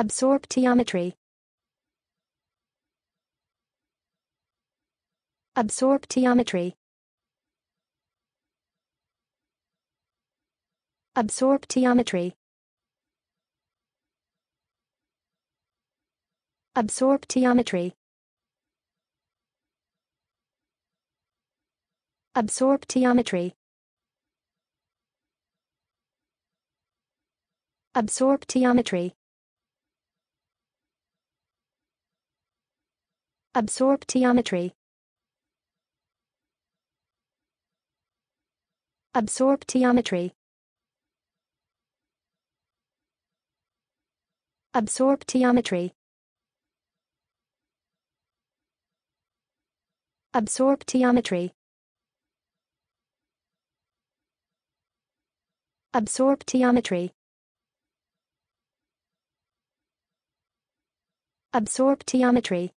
Absorptiometry Absorptiometry Absorptiometry Absorptiometry Absorptiometry Absorptiometry Absorptiometry Absorptiometry Absorptiometry Absorptiometry Absorptiometry Absorptiometry